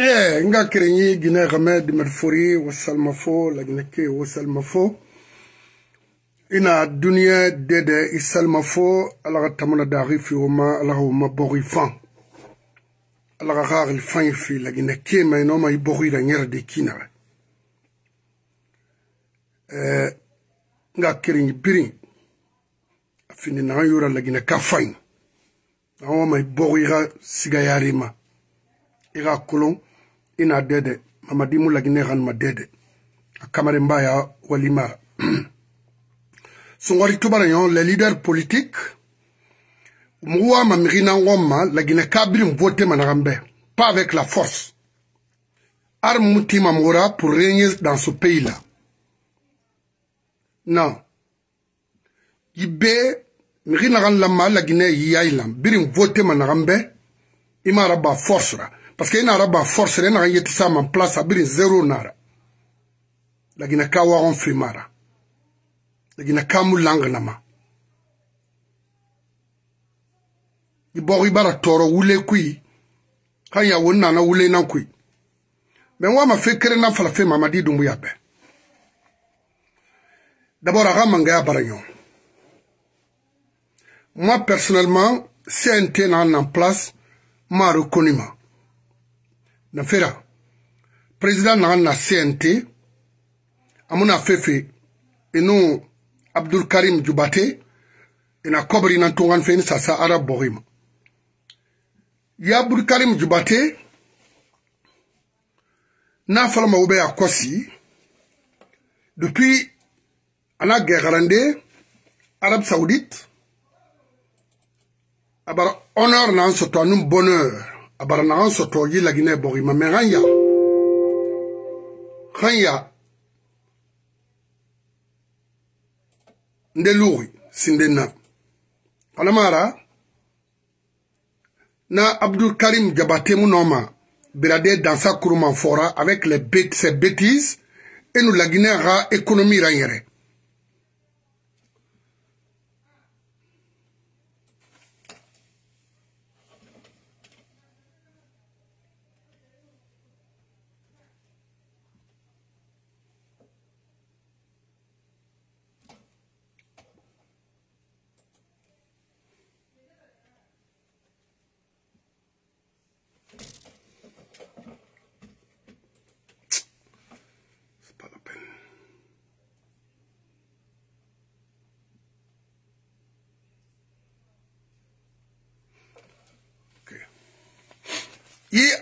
Eh, nga kerenyi gine game di merfori wasalma fo lagine ke wasalma fo ina duniya dede isalma fo ala ka tamana dari fi woma ala ka woma bori fan ala ka kagli fan fi lagine ke ma ina woma i bori da ngere de kina re eh, nga kerenyi birin afini na yura lagine ka fain na woma i bori ka sigayari ma i ka kolon ina dede mamadimu lagine hanma dede a kamare mbaya walima sungori tubarayo le leader politique mugu wa mamigina ngomma lagine kabirin vote managambe pas avec la force arme mutima mura pour régner dans ce pays là non i be migi nagan lamma lagine yiyai lan birin vote managambe imara ba force ra paske ina raba force re naga ça en place abiri zero nara lagina ka wagon lagina ka mu langnama i bogo i bara wule kui kan ya wo nana wule na kui mɛ wa ma fe kere na falafe mamadi dumbu ya bɛɛ d'abord aga mangaya bara ɲɔgɔn moi personnellement cnt na en place ma reconnu Nafira, président president na la cnt amuna et nous abdul karim jubate et kobri na tungan fe sasa arab ya abdul karim jubate na falama depuis ana arab saoudite abara honneur na bonheur abara na gan soto yi lagine bogi ma men gan ya gan ya nde lugi sinde na alamara na abdul karim jabate mu noma birade dansa kuruman fora avec les bêtes, ses bêtises et nous lagine ra économie ra yere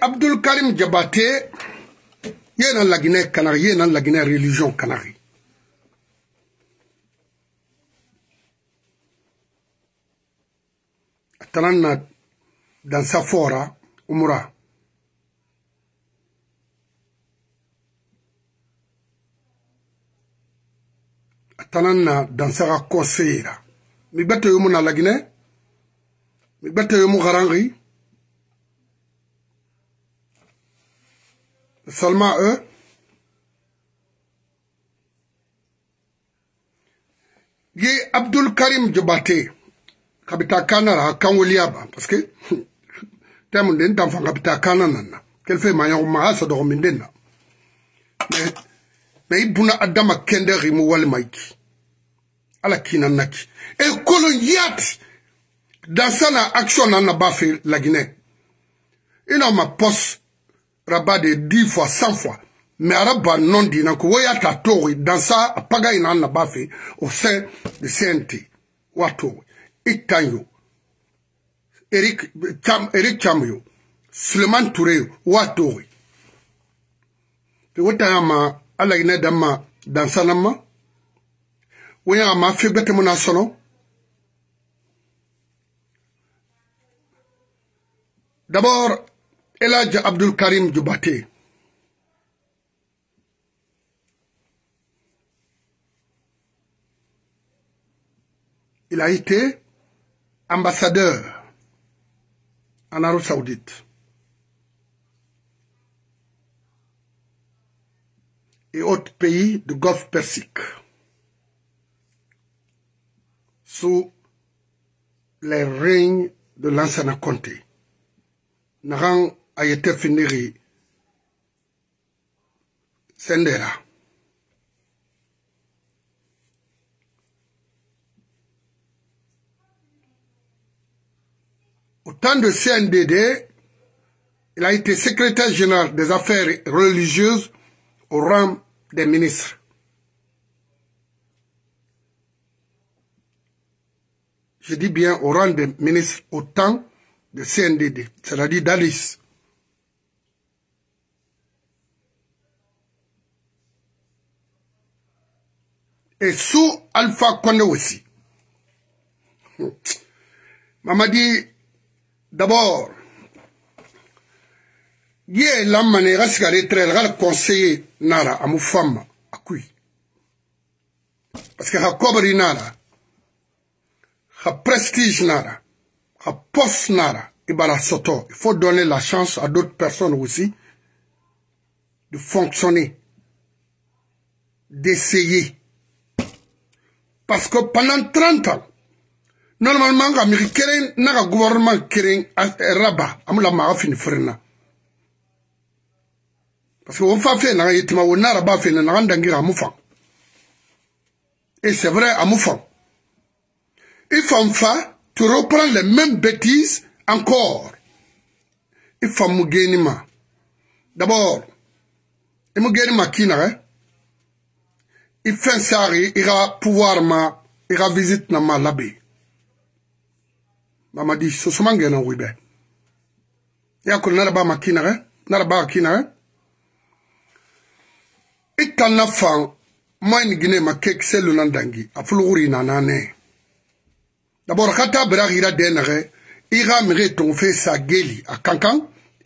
abdulkarim jabate ye na laginɛ kanari ye na laginɛ religion kanari a tana na dansa fɔra umra a tana na dansaga conseillera mi gbɛtɛ yomu na laginɛ mi gbɛtɛ yomu garanri seulement eux gi abdul karim jobate kabita kana ra kanwoliaba parce que temo nden tanfa kabita kana nanna kel fe mañoxo ma a sodoxo min den na mais mais i buna adama kende rimu walima yiki ala kinan naki e kolon yati dansana action nan na ba fe lagine ina ma poste rabat de 10 fois 100 fois me araba nɔ dina ko wo y'a ta togo dan sa a paga yi n'a naba fɛ o sɛn de sɛn te wa togo i tan yo eric cam eric cam yo suleman ture yo wa togo wo ta ya ma ala yi ne dan ma dan sa na ma wo y'a ma fe gbɛtɛ mu na sɔnɔ d'abord El Abdul Karim Djoubaté il a été ambassadeur en Arabie Saoudite. et autres pays du Golfe Persique sous les règnes de l'ancien Conté, a été finiri sendera Au temps de CNDD, il a été secrétaire général des affaires religieuses au rang des ministres. Je dis bien au rang des ministres au temps de CNDD, Cela dit, dire d'Alice. et sous Alpha Condé aussi. dit d'abord, manière lamane très trel gal conseiller nara femme à qui? Parce que ha kobri nara, ha prestige nara, ha poste nara, ibara ben soto. Il faut donner la chance à d'autres personnes aussi de fonctionner, d'essayer parce que pendant 30 ans normalement ka na pas gouvernement keren euh, raba amula ma fini frena parce que on fa fe na yitima on na raba fe na ndangi ka mufa et c'est vrai à mufa il faut ça tu reprends les mêmes bêtises encore il faut mugenima d'abord il mugenima qui n'a hein? i fɛn saari i ka pouvoir ma i ka visite na ma labɛn mamadi sosoma ngɛnɛ wo bɛ ya ko nara ba ma kinagɛ nara ba kinagɛ i kan na fan ma ni gine ma kek selu nan dangi a fuluguri na nane dabor kata bra gira denagɛ i ka mege tongfe sa geli a kankan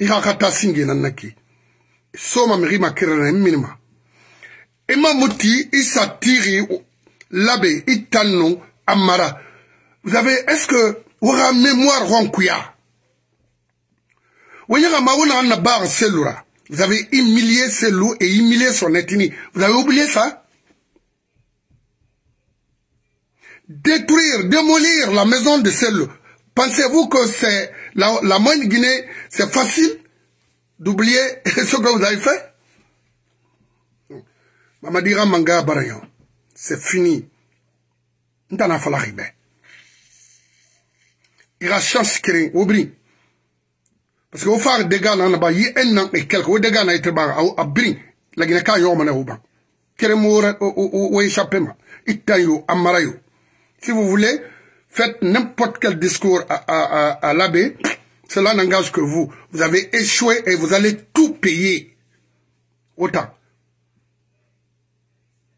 i ka ka ta singe nan naki soma mege ma kirana minima il Isatiri l'abbé Itano Amara. Vous avez, est-ce que, wara mémoire ronkuya? Vous avez humilié ses et humilié son ethnie. Vous avez oublié ça Détruire, démolir la maison de ses Pensez-vous que c'est la, la Guinée, c'est facile d'oublier ce que vous avez fait mamadi ka manga bara c'est fini n tana falaki bɛɛ i ka chance kelen o parce que o faak dégâts na naba yi un an et quelque ou dégâts na ite ou a La laginɛ ka ɲɔgɔn mana o Kere kerem ou échappé ma i tan yo amara yo si vous voulez faites n'importe quel discours à, à, à, à l'abbé cela n'engage que vous vous avez échoué et vous allez tout payer autant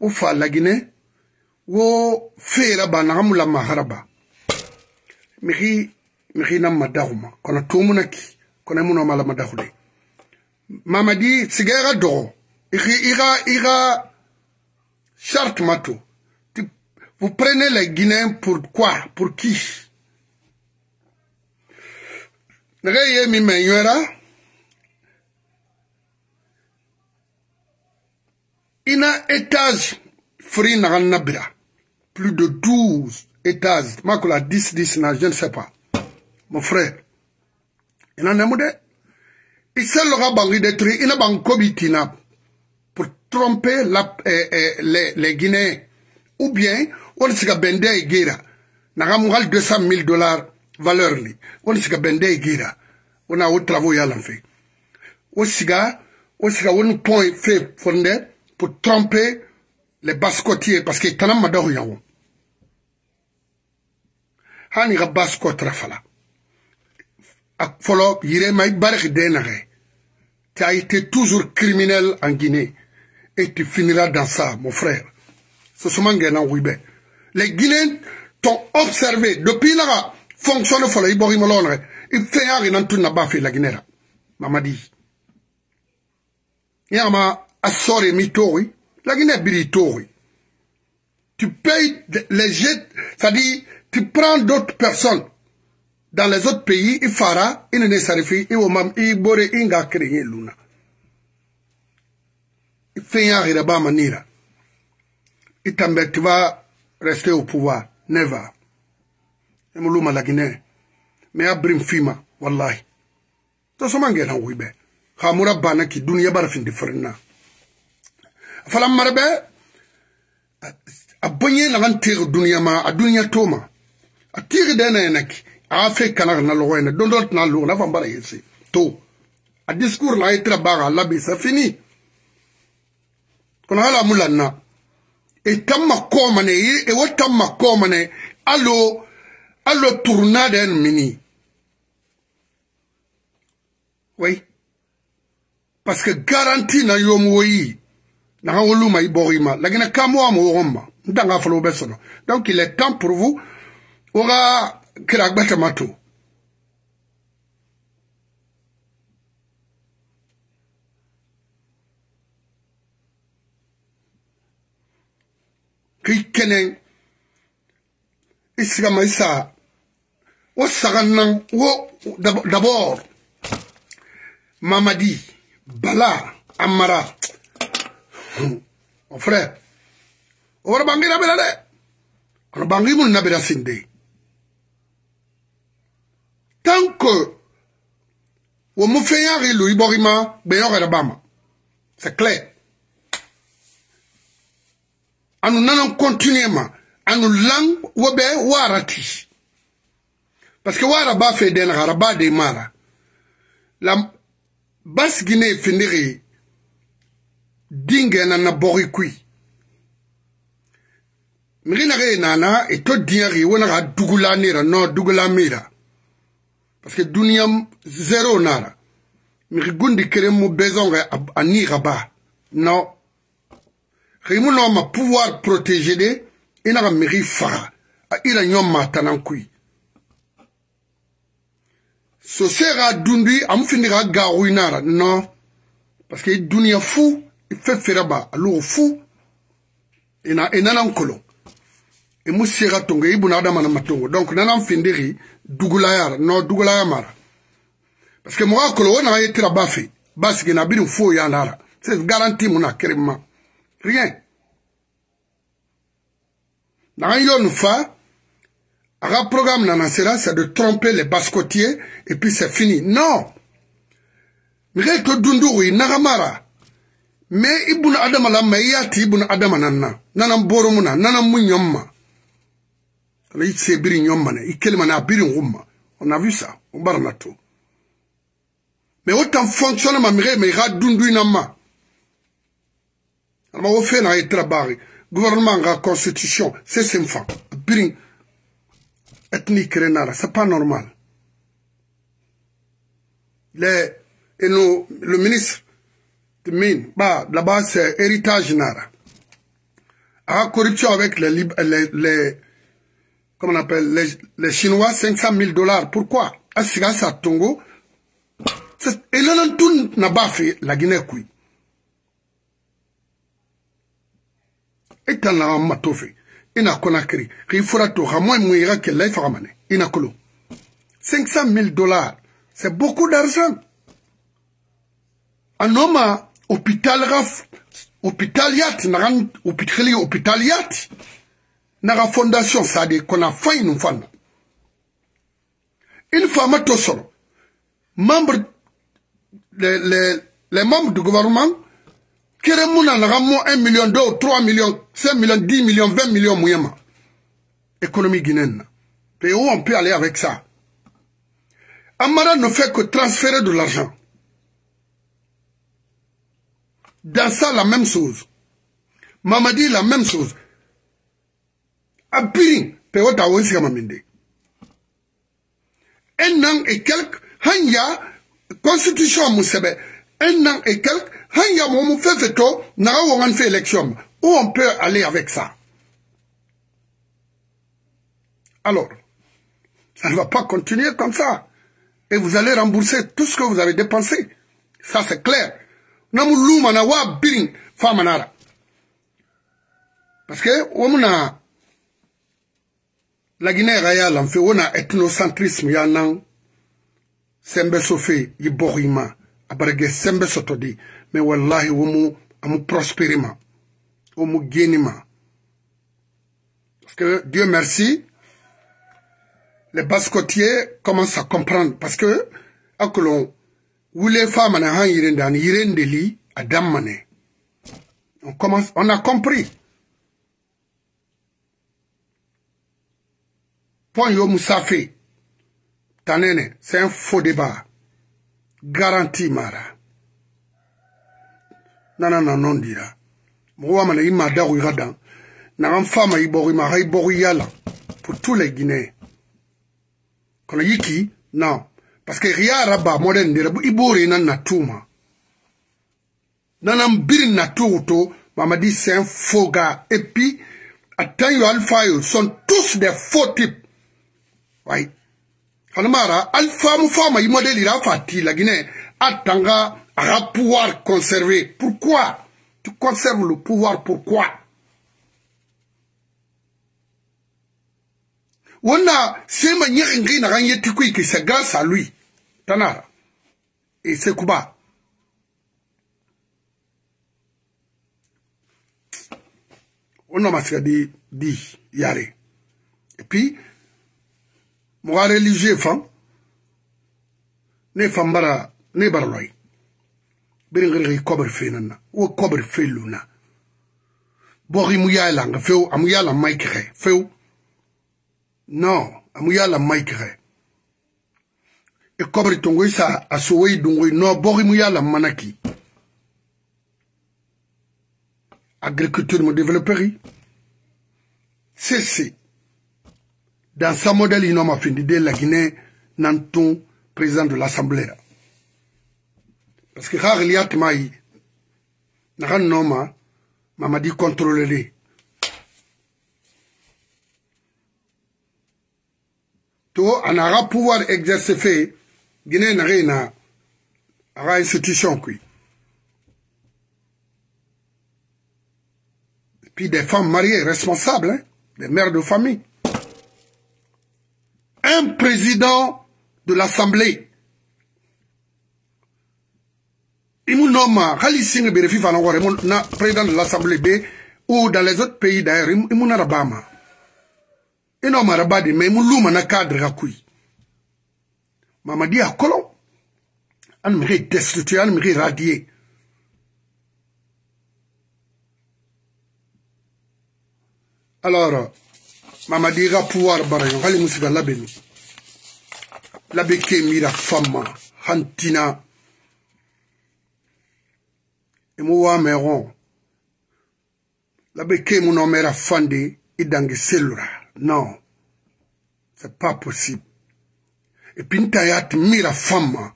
ou fa guinée wo fera naxamu la maharaba. Miri, mixinam ma daxuma kona tumuna ki kona muna mala daxule mamadi sigexa doxo ira ira ira charte mato vous prenez les Guinée pour quoi pour qui nexe mi ina étage fri naga nabira plus de 12 étages makula 10 10 na je ne sais pas mon frère ina nemu de i seloga bangi détruire ina bangi kobi tina pour tromper la, eh, eh, les, les guinéens ou bien on sika bende e gera naga mugal 200 000 dollars valeur li on sika bende e gera on a o travaux yalan fe o siga o siga woni point fe fonde pour tromper les basse-côtiers, parce que tana madaw yango hani ga tu as été toujours criminel en Guinée et tu finiras dans ça mon frère ce sont ngena les Guinéens t'ont observé depuis là fonctionne folo ibori malone il fait rien tout n'a pas fait la Guinée mamadi yama mitori, la Guinée tori. Tu payes les jets, c'est-à-dire, tu prends d'autres personnes. Dans les autres pays, il fera, il ne sarifi, il même, il bore, il luna. Il fait un manira. Il t'embête, tu vas rester au pouvoir. Never. Et la Guinée. Mais abrim fima, wallahi. wibe. Khamura falamara bɛ a bɔnyɛ lagan teeg duniɲa ma a duniɲa toma a teeg dɛ na yɛnɛ a fe kanag na lɔgɔ yɛnɛ don dɔ tɛna log na fan bara yese to a discour la a ye tira baaga a labisa fini kono hala mu lanna e tamma komane e, e wo tamma komane alo alo turna dɛ n mini wai parce que garanti na yomu woyi Nan an woulou ma i borgi ma. Lagina kam wam wou wou mba. Ndan an falou beso nan. Donk il e tan pou vou. Ou ga kirak bete matou. Kri kenen. Isra ma isa. Ou sa gan nan. Ou dabor. Mamadi. Bala. Amara. mon frère va va la On va tant que on ben va bama c'est clair nous va continuellement à lang wobe parce que waraba la bas guinée finirait dingue na na bori kui nana e to diari wona ga dugula nera non dugula mira parce que dunia zero nara Mri gundi kere mu ba no ma pouvoir protéger de ina e ga fara a nyom matanan kui so sera dundi am finira garouinara, non, parce que dunia fou fait faire ba alo fu ina enana nkolo emu sera tongo ibu e na adama na matongo donc nana mfindiri yar no dugulaya parce que moi kolo na été ye tira ba fɛ na biri fou yan c'est garanti mona na rien na yon fa a programme nana sera c'est de tromper les bascotiers et puis c'est fini non mire que dunduru na nagamara mais il adam la nana nana on a vu ça on Barnato. mais autant fonctionne ma mire mais ra dundu alors on na et gouvernement la constitution c'est c'est ethnique renara c'est pas normal et nous, le ministre bah, là-bas c'est héritage nara. À corruption avec les, les, les comment on appelle, les, les Chinois, 500 000 dollars. Pourquoi ah, À Sigasa Tongo, et là, tout n'a pas fait la Guinée couille. Et quand on m'a tout fait, il a conacré, il faudra tout, à moins mouillera que l'aïfa ramane, il a Guinée. 500 000 dollars, c'est beaucoup d'argent. Un homme hôpital raf hôpital yat naran hôpital hôpital yat naga fondation a faim fay num fanda une femme to membre les membres du gouvernement qui remontent mo 1 million d'euros, 3 millions 5 millions 10 millions 20 millions moyema économie guinéenne et où on peut aller avec ça Amara ne fait que transférer de l'argent Dans ça, la même chose. Mamadi, la même chose. Abirin, ah, peota wensika mamende. Un an et quelques, hanya, constitution moussebe, un an et quelques, hanya momu feto, on wangan fait élection. Où on peut aller avec ça Alors, ça ne va pas continuer comme ça. Et vous allez rembourser tout ce que vous avez dépensé. Ça, c'est clair namu lumana wa birin famanara parce que wamuna lagine yaga ya lanfe wona ethnocentrisme ya sembe sofe yi bogi ma sembe sotodi mais wallahi womu amu prospérima omu womu parce que dieu merci les bascotiers commencent à comprendre parce que akolon Wule famana han Li Adam Mané. On commence, on a compris. Point yo fait. Tanene, c'est un faux débat. Garanti mara. Non non dira. Mwa mana ima daru iradan. Naran fama ibori mara ibori yala. Pour tous les Guinéens. Kono yiki, non. Parce que ria rabba moden dirabu ibore na natuma nanan biri natu to mamadi faux foga et puis alpha yo Son tous des faux types oui Mara, alpha mu fama i modèle ira fati la guinée attanga à pouvoir conserver pourquoi tu conserves le pouvoir pourquoi on a sema nyeringi na ganye tikui qui c'est grâce lui tana sekuba ona masika di di yare et puis moga religieux fan ne fan bara ne bara loyi berengeri kobri fenan na wo kobri felu na bori mu yalanga few amu yala maikere few non amu yala maikere e kobri tongoi sa a sowoi dongoi no bori mu yala manaki agriculture mo développeri cc dans sa modèle ino ma findide la guinée nan ton président de l'assemblée la parce que xaar liya tima yi naxa noma mamadi contrôle de to a naxa pouvoir exercer fait Guinée n'a rien à la institution. Puis des femmes mariées responsables, hein, des mères de famille. Un président de l'Assemblée. Il me nomme Khalid Singh président de l'Assemblée B ou dans les autres pays d'ailleurs, il il m'a Rabama. Il il Rabadi, mais il pas de cadre Mamadi ah, à Colomb. Elle me destitué, elle me radié. Alors, Mamadi à pouvoir On va les la bête. La la femme, Hantina. Et moi, Meron. La béni, mon nom est Fandi, et dans Non. C'est pas possible. Et puis mis mis la femme,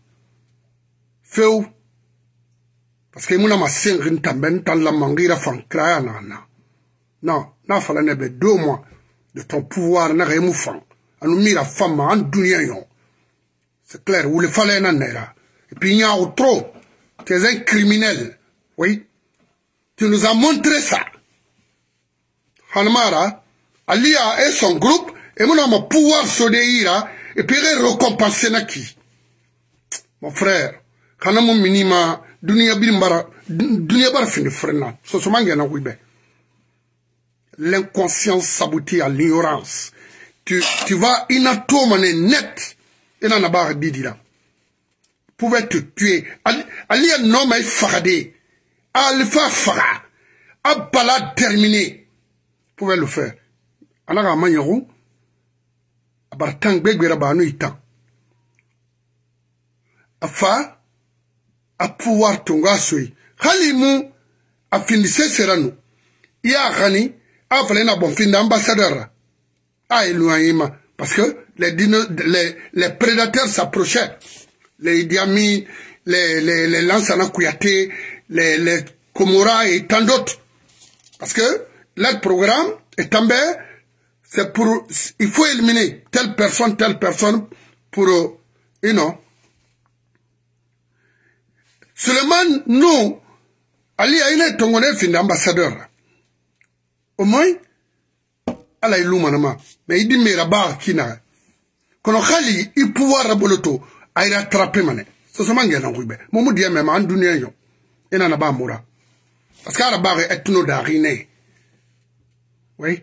feu parce que muna la ntambe ntala mangira fanklaya nana non n'a fallait deux mois de ton pouvoir mis la mis la femme en c'est clair wule le fallait et puis y a trop tu es un criminel oui tu nous as montré ça Hanmara Alia et son groupe et nous ma pouvoir et puis epere qui mon frère kana mo minima dunia birimbara dunia bara fini frena na kuibe l'inconscience sabotée à l'ignorance tu, tu vas inatomane net et na bidila pouvait te tuer ali ya noma e fagade alpha faga abala terminé pouvait le faire anaka manyaku abartan gbegbera baanu itan afa apuwar tunga soyi hali mu afindi sesera nu iya gani afale na bonfinda d'ambassadeur a éloignement parce que les, les, les prédateurs s'approchaient les idiami, les, les, les Lansana Kouyaté les, les Komora et tant d'autres parce que leur programme est en tombé c'est pour, il faut éliminer telle personne, telle personne pour, euh, you know. Seulement, nous, Ali Aïna est tongone fin d'ambassadeur. Au moins, ala ilu manama. Mais il dit, mais rabat qui n'a. Kono khali, il pouvoir raboloto, aïra attrapé mané. Ce sont mangue nan koube. Momu dia même, en dunia yo. Et n'a pas moura. Parce qu'arabat est ethno d'arine. Oui.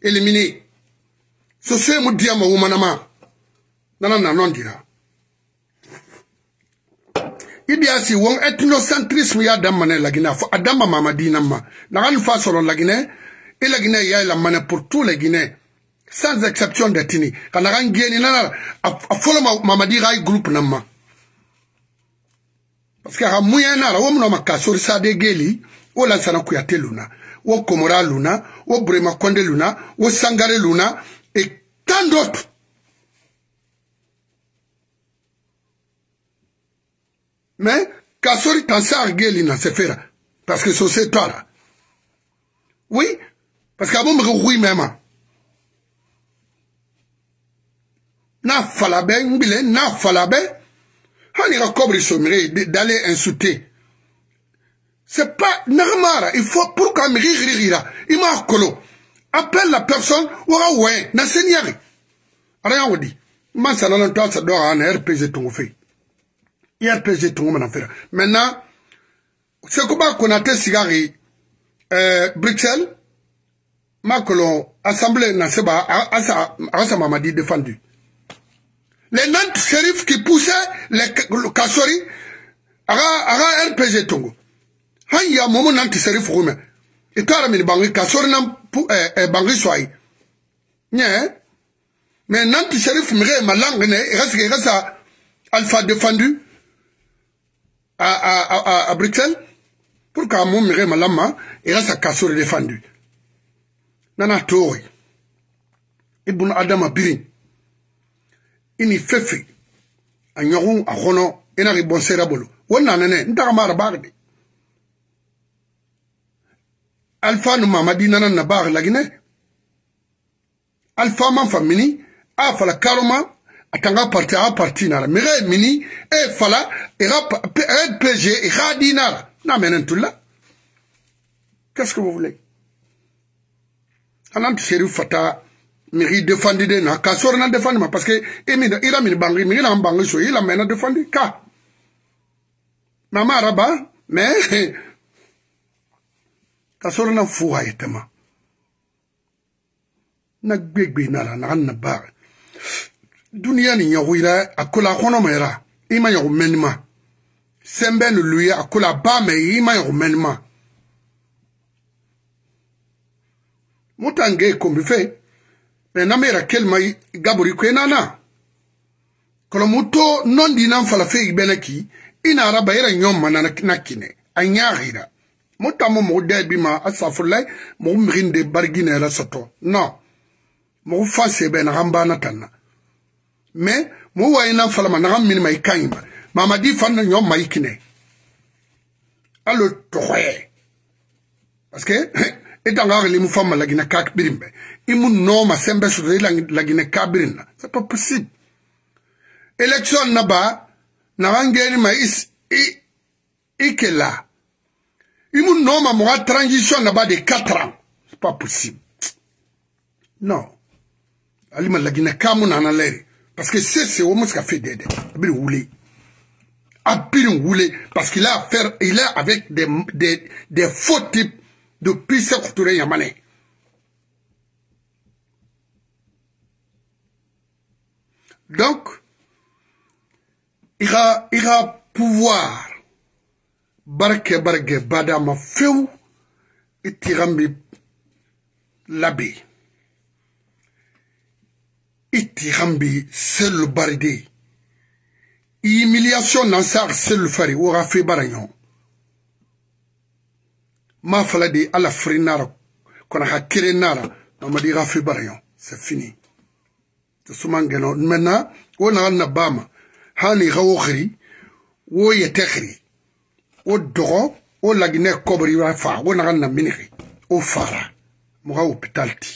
eliminate. So say mu dia ma woman ama. Nana na nondira. ibi asi wong ethnocentrism ya adam mane lagina fo adam ma madina ma. Na kan fa solo lagine e lagine ya la mane pour tout le lagine sans exception de tini. Kana kan gieni nana a follow ma mama di rai group namma. Parce que ha muya nara wo mno makasuri sa de geli wala sana kuyateluna. wo komora luna wo burema konde luna wo sangare luna et tant d'autres me ka sori tansa argeli na se fera parce que so se tara oui parce que abombe hui mema na fala be ngbile na fala be hani ka kobri somire d'aller insulter C'est pas normal. Il faut pour qu'un mérire Il m'a colo. Appelle la personne ou ouais. Na seigneur. Alors on dit. Man ça n'a pas ça doit un hein, RPG ton fait. RPG ton mon affaire. Maintenant, c'est comment qu'on a tes cigarettes. Euh, Bruxelles, Macron, assemblée Naseba, Assa Mamadi défendu. Les nantes shérifs qui poussaient les aura, aura RPG Tongo. han ya momu nan ti seri fugume itara e mini bangi ka sori nan eh, eh, bangi swai nye me nan ti seri fumige ma langi ne ikasike e ikasa e alpha defendu a, a, a, a, a bruxelles pour ka mo mige ma lamma ikasa ka sori defendu nana tooi ibun adama birin ini fefe a ɲɔgɔn a kɔnɔ i na ki bɔn sera bolo wo nanene n taga maara baagde alfanu mamadi nana na bar lagine Alpha man fa mini a fala karoma atanga parti a parti nara mire mini e fala ira pg ira dinara na menen là. qu'est-ce que vous voulez anantu seri fata miri défendi de na ka sori na défendu. ma parce que imi e ira mini bangi miri na bangi so ila mena défendi ka mama araba mais ka soro na fuwa yetema na gbegbe nala naga na baage duniya ni ɲɔgu yira a kola kɔnɔma yira i ma ɲɔgu mɛnima sɛnbɛ ni lu ye a kola ba mɛ i ma ɲɔgu mɛnima mutange kombife mɛ na me yira kelima gabori ko nana kolomuto nondi nan falafe i bɛnɛ ki i na araba yira ɲɔ mana na kine a ɲaɣira mo tamo mogo debi ma asafurlai mogo miginde barigine la soto no mogo fa sebe nagan bana tanna me mo wayina falama nagan mini ma i kaŋi ma mamadi fanna ɲɔ ma i kine alo togoye parce que i danga gilimu fama lagine kabirin be i mu noma sembe soto i e lagine kabirin na c'est pas possible élection na ba nagan geni ma i i kela Il norme à moi transition là-bas de 4 ans. C'est pas possible. Non. Ali m'a lagina kamu en l'air. Parce que c'est ce homme qui a fait d'aide. Il roulé. Il roulé. Parce qu'il a affaire, il est avec des, des, des faux types de puissants culturels yamanais. Donc, il a, il a pouvoir barke barke badama few ittirambi labi ittirambi selu baride humiliation nansar selu fari wora fe baraño ma fala de ala fri nara kono ha kere nara nomadi ra fe baraño c'est fini te sumangeno maintenant wo nagal na bama hani ga wo xiri wo yete xiri o dɔgɔ o laginɛ kɔbiri b'a fa o naga na minigi o fara mɔgɔ hôpital ti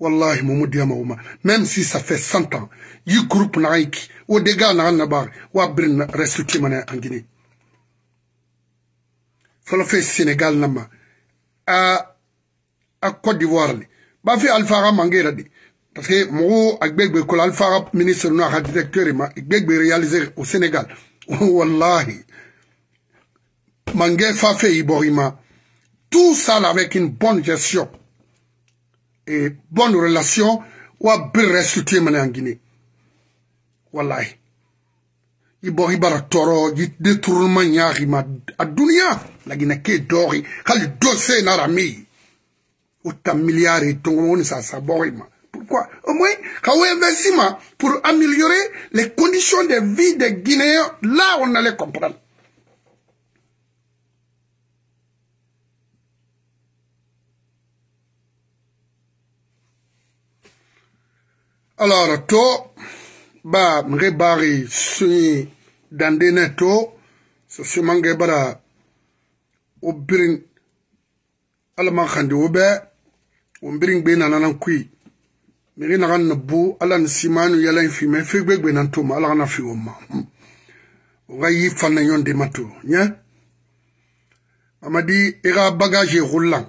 wallahi momu diyama o ma même si ça fait cent ans yi groupe naga yi ki o dégâts naga na baari wa biri restitue mana en Guinée fɔlɔ fɛ Sénégal na ma a a Côte d'Ivoire le b'a fɛ Alpha ka mange yɛrɛ de parce que mɔgɔw a gbɛgbɛ ko la Alpha ka ministre n'a ka directeur ma gbɛgbɛ réaliser au Sénégal wallahi Mangefa fait Iborima. Tout ça avec une bonne gestion et bonne relation, ou bien restituer en Guinée. Voilà. Ibori bara toro, détournement Il ma adunia, la Guinée qui dori, kal dosé narami. Ou ta milliard et ton ça saborima. Pourquoi Au moins, quand on investit pour améliorer les conditions de vie des Guinéens, là on allait comprendre. alors to ba nge bari suñi dandine to so simange bara wo birin alama kandi wo bɛ wo birin gbe nananan kui mege nagan na bu ala ni simanu yala in fime fe gbe gbe nan to ma ala kana fi wo ma hmm. o ga yi fanna yon de ma to ɲɛ amadi i ka bagage hullan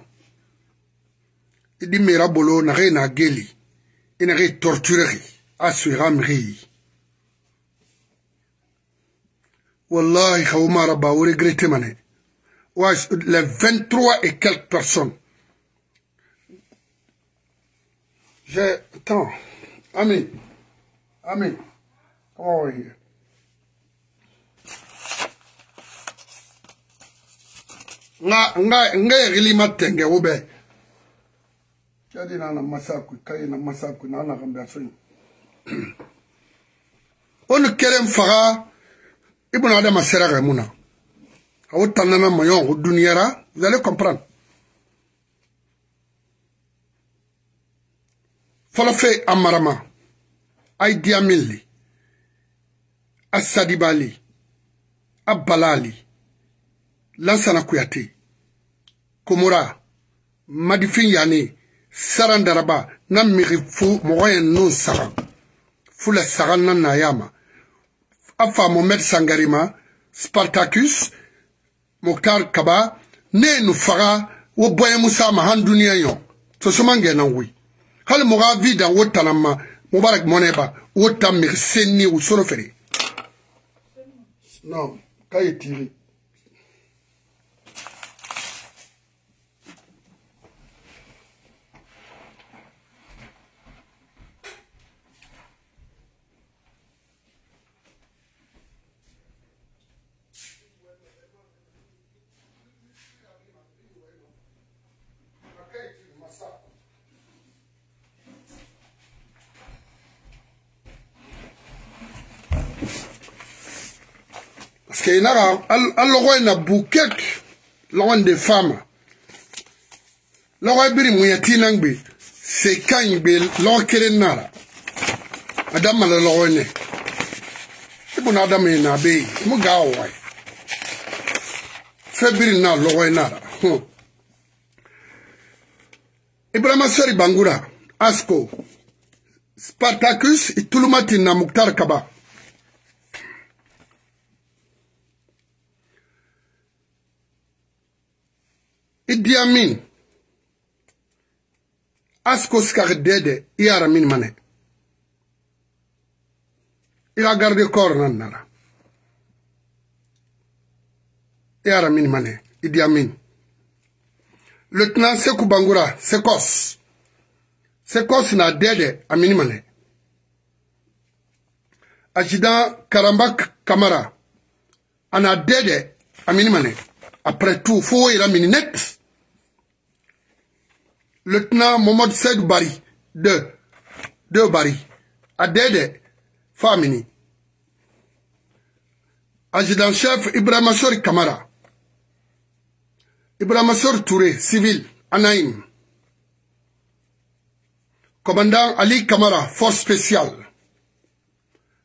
i di mera bolo naxe na geli inagay a wallahi vous regrettez. les 23 et quelques personnes j'ai Attends. ami ami comment nga nga nga kyadi na na masakwe kaye na masakwe na na gamba so on kerem faga ibnu adam sera ga muna aw tanana mayon ko duniyara vous allez comprendre fɔlɔ fe amarama ay diyamin le a sadiba le a bala le lansana kuyate komora madifin yane saran daraba na migi fu mɔgɔ ye nu saga fu la saga na na ya ma a fa mohamed sangari ma spartacus moktar kaba ne ye nu faga wo bɔye musa ma han duniɲa yɔ sosoma ngɛna we hali mɔgɔ a vidan wo tanan ma mubarak mɔnɛ ba wo ta migi senni u soro fere non ka ye tiri parceke inaka alogo ena bouquet logo nde fama logo ebiri munya tinan gbe sekany gbe logo kelen nara adama la logo ene ibuna adama ena abeyi mu ga awai febiri na logo enara hmm. ibrahima seri bangura asko spartacus itulumati na muktar kaba Idi Amin asko dede iara min mane ira le corps, corps nara a min mane Idi Amin lieutenant Sekou Bangoura Sekos Sekos na dede amin mane Ajidan Karambak Kamara ana dede amin mane après tout il ira mini net lieutenant Mohamed Said Bari de de Bari Adede Famini adjudant-chef Ibrahim Sori Kamara Ibrahim Sori Touré civil Anaïm commandant Ali Kamara force spéciale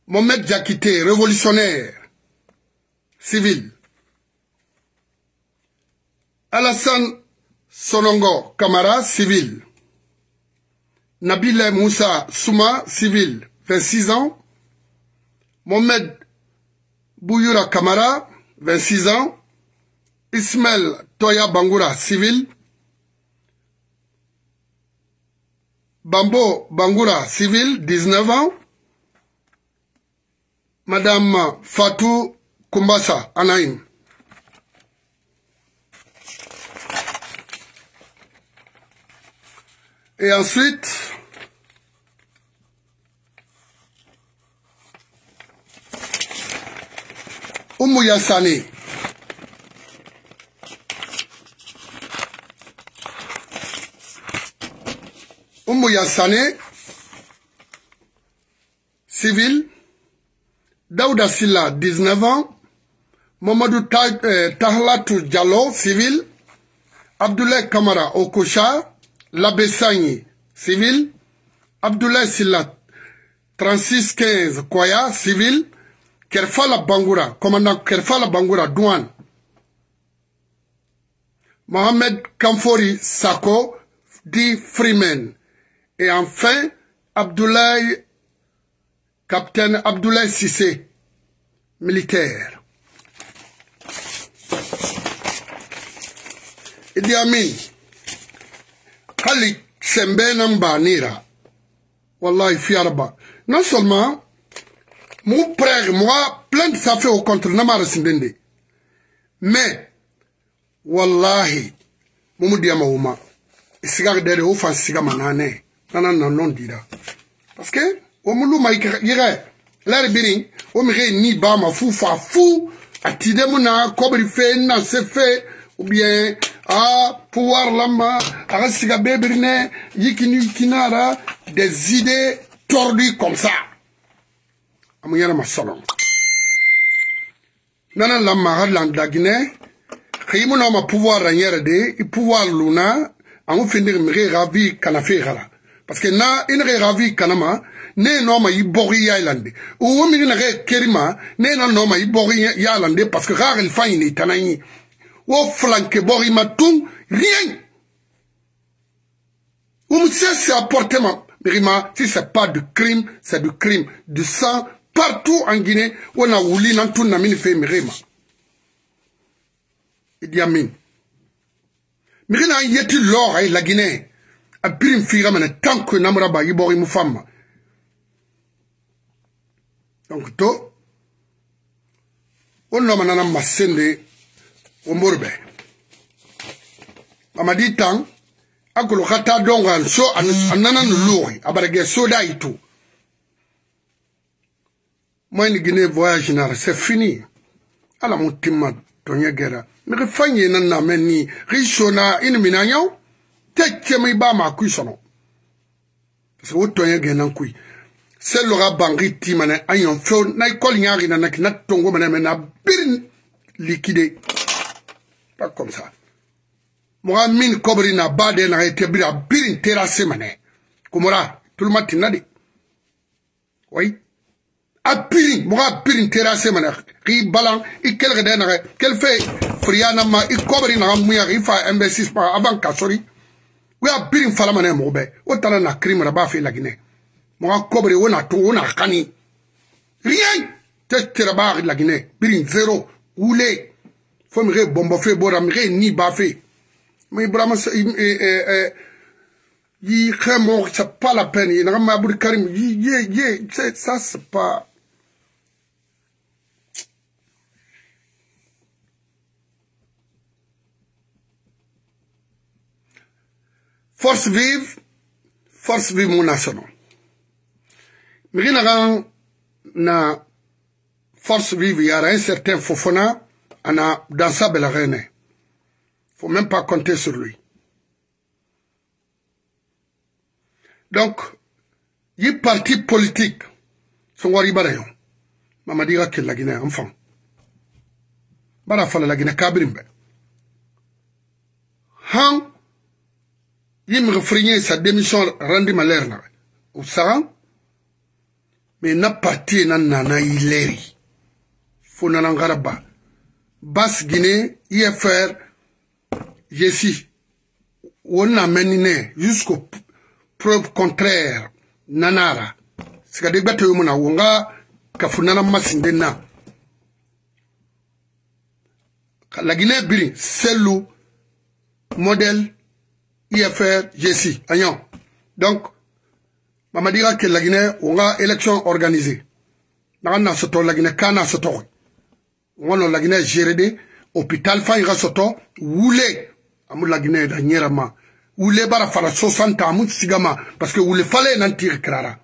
Mohamed Jakite, révolutionnaire civil Alassane Sonongo Kamara, civil. Nabile Moussa Souma, civil, 26 ans. Mohamed Bouyura Kamara, 26 ans. Ismail Toya Bangoura, civil. Bambo Bangoura, civil, 19 ans. Madame Fatou Kumbasa, Anaïm, Et ensuite, Oumou Yassane Oumou Yassane civil. Daouda Silla, 19 ans. Mamadou euh, Tahlatou Diallo, civil. Abdoulaye Kamara Okocha, Labessagne, civil. Abdoulaye Silat, 3615, Koya, civil. Kerfala Bangoura, commandant Kerfala Bangoura, douane. Mohamed Kamfori Sako, dit Freeman. Et enfin, Abdoulaye, capitaine Abdoulaye Sissé, militaire. Idi hali sɛnbɛn na ba nera wallahi fiyarba non seulement mu prère moi plainte ça fait au contre na mara sindende mais wallahi mumu diyama wuma siga dere o fan siga manane nana na non dira parce que o mulu mai yire lare bini o mi ni ba ma fu fa fu atide mu na kobri fe na se fe ou bien Ah, pouvoir lama, à sigabebrine, kinara, des idées tordues comme ça. Je ma salon. Nana lama hala la Guinée, ma pouvoir ranyere de, i pouvoir luna, amu finir mire ravi Parce que na, inre ravi kanama, ne noma je yalande. Ou kerima, ne non noma je yalande, parce que rare il une wo flanqué borima tun rien Oumtsia c'est apportement Rima, si c'est pas du crime, c'est du crime, du sang, partout en Guinée, on a ouli nan tout namin fait Mirima. Il dit Amin. Mirina yeti l'or et la Guinée. A prim fira mene tant que namraba yibori moufama. Donc to, on l'a manan massende, womborɓe amadi tan akolo ka taa dɔn kan so a nana no loori a barigɛ soda yi to moi ni guinée voyage nara c'est fini ala mu timma tɔɲɛ gɛra mixi fan ye na namɛ ni xi sona i ni mina ɲaw tɛ cɛma i b'a ma kui sɔnɔ parce que wo tɔɲɛ gɛna kui se loga banki ti mane a ɲɔn few na i kɔli ɲaxi na na kina tongo mane mɛ na biri likide pas comme ça moga min kobri na bade na ite bira birin terase mane kumora tulma tinna de oui a pirin moga pirin terase mane ki balan i kelge de na kel fe friana ma i kobri na muya i fa investissement avant kasori we a pirin fala mane mo be o tala na crime na ba fe la guinée moga kobri wona to wona kani rien te tera ba la guinée birin zero wule fo mi ge bombo fe bora mi ge ni ba fe mi ibrahima yi xe mo c'est pas la peine yi naga mabur karim yi ye ye ça c'est pas force vive force vive mon national mi gi naga na force vive a un certain fofona a dans sa belle reine. Faut même pas compter sur lui. Donc, les parti politique, son wari barayon. Maman dira que la Guinée enfant. Bara fala la Guinée kabrimbe. Han, y me sa démission rendu malheur Ou ça, mais na parti nan nana ileri. Faut nan Basse-Guinée, IFR, Yessi. On a mené jusqu'aux preuves contraires. Nanara. c'est que vous wonga kafunara masinde La Guinée, c'est le modèle IFR je ayan donc mamadi la Guinée on a élection organisée la na la Guinée, kana soto ngolo lagine jerede hôpital fa yiga soto wule amu lagine da nyerama wule bara fara sosanta amu sigama parce que wule fale nantir krara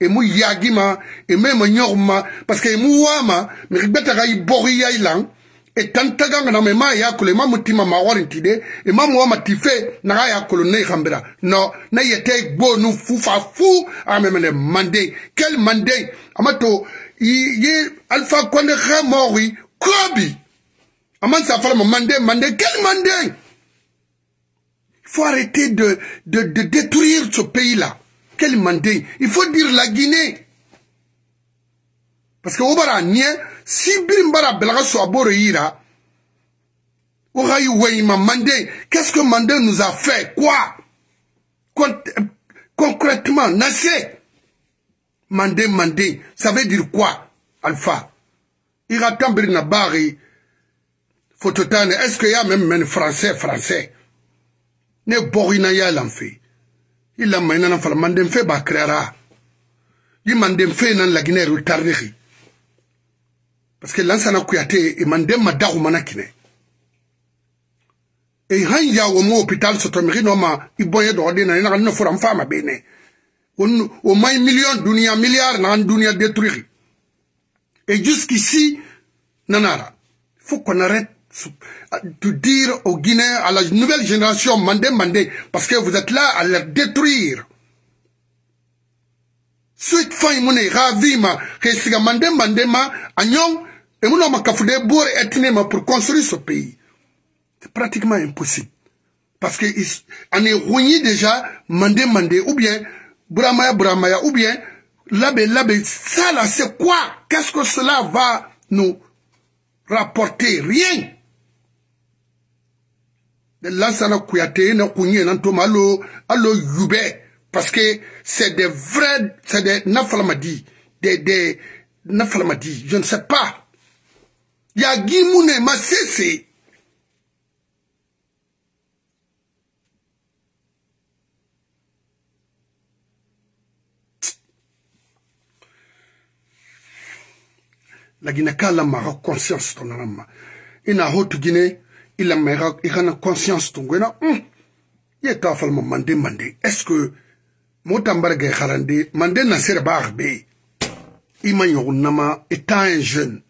emu yagima eme ma nyogma parce que emu wama mi gbeta ga ibori ya ilang e tantaganga na mema ya kule ma mutima ma warinti de e ma muwa matife na ga ya kulo ne khambira no na yete gbo nu fufa fu amemene mande quel mande amato ye alpha konde khamori Kobi. Amand mon Mandé, Mandé, quel Mandé Il faut arrêter de, de, de détruire ce pays-là. Quel Mandé Il faut dire la Guinée. Parce que à Nien, si Bimbara Belaga Soabore Ira, Orayi mon Mandé, qu'est-ce que Mandé nous a fait Quoi Concrètement, Nassé Mandé, Mandé, ça veut dire quoi, Alpha iratambiri na bari fototane est-ce qu'il y a même même français français ne borina ya il a même na Il mandem fe ba créera mandem fe nan la guinée parce que lansana kuyate mandem manakine e han ya wo hôpital a, ma na na no fura bene on million dunia milliard na dunia détruire et jusqu'ici, nanara. Il faut qu'on arrête de dire aux Guinéens, à la nouvelle génération, mandez, mandez, parce que vous êtes là à les détruire. Suite fin mune ravima que siga mandé mandé ma Anion, et a makafude bour etné ma pour construire ce pays. C'est pratiquement impossible. Parce que on est rouillé déjà mandé mandé ou bien bramaya bramaya ou bien là, l'abbé, ça, là, c'est quoi Qu'est-ce que cela va nous rapporter Rien. malo Allo Yubé. Parce que c'est des vrais, c'est des naflamadi, des, des je ne sais pas. ma c'est La lagina la maga conscience a nanama ina hotu gine ila maga igana conscience ton ngwena Il hmm. est ta falma mande est ce que motambar ge kharande mande na ser baag be ima yogunama est un jeune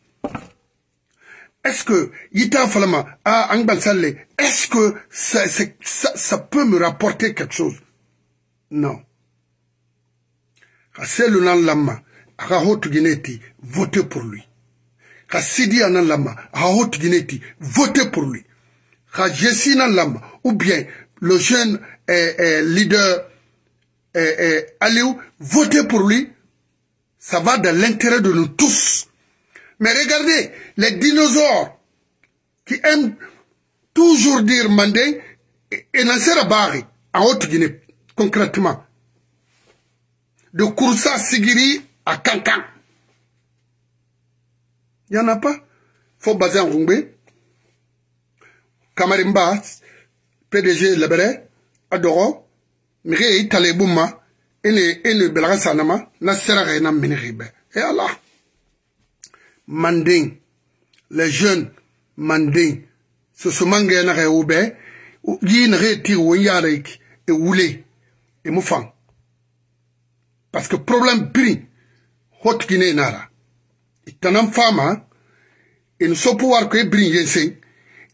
est ce que yita falma a angbal salle est ce que ça, ça, ça peut me rapporter quelque chose non ka le nan lamma aga hotu gine ti voter pour lui ka sidi anan lama Haute-Guinée, votez pour lui ka jesi lama ou bien le jeune eh, eh, leader eh, eh Aliou votez pour lui ça va dans l'intérêt de nous tous mais regardez les dinosaures qui aiment toujours dire Mandé et Nansera Bari en Haute-Guinée concrètement de Kursa Sigiri à Kankan. Il n'y en a pas. faut baser en Rungbe. Kamarimba, PDG Lebere, Adoro, Mire Itale Bouma, et le Belaga Sanama, na Serena Miniribe. Et Allah. Manding, les jeunes, Manding, ce soumangé n'a réoubé, yin retire ou yarek, et oulé, et moufang. Parce que problème pris, hot guinée nara. tanan fama in sopo war ko e brin yense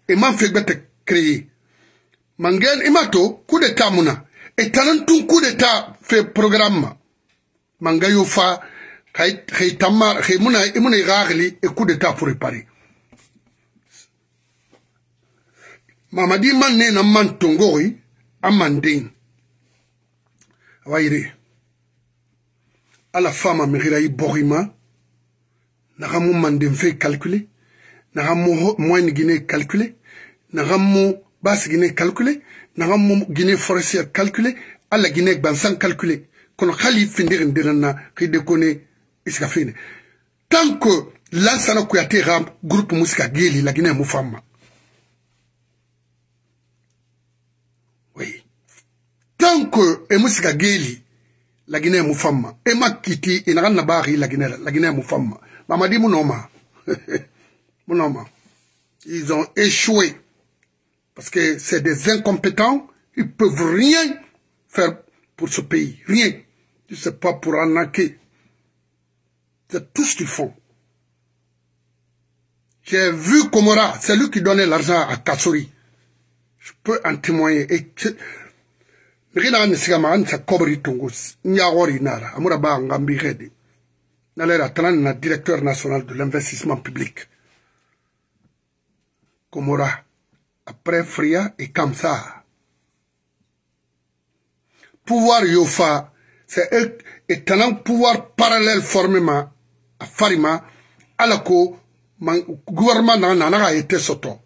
e man fe gbete kreye mangen imato e coup d'etat muna e tanan tun coup d'etat fe programme manga yo fa kay kay tamma kay muna imuna gagli e coup e d'etat pour Paris mamadi man ne na man tongori amandin awayire ala fama migira i bogima naxa mo manden fe calculer naxa mo moine guinée calculer naxa mo basse guinée calculer naxa mo guinée forestière calculer alla guinée gbansan calculer kono xali findixin diranna xi de kone isika fine tant que lansana kuyate xa groupe mu sika geli la guinée mu famma oui tant que e mu sika geli la guinée mu famma e ma kiti inaxa e nabaxi la guinée la guinée mu famma Maman dit, Mounoma. Ils ont échoué. Parce que c'est des incompétents. Ils peuvent rien faire pour ce pays. Rien. sais pas pour arnaquer. C'est tout ce qu'ils font. J'ai vu Komora, c'est lui qui donnait l'argent à Kassori. Je peux en témoigner. Et Naler le directeur national de l'investissement public. Komora, après Fria et Kamsa. Pouvoir Yofa, c'est un pouvoir parallèle formé à Farima, à la co, gouvernement a été soto.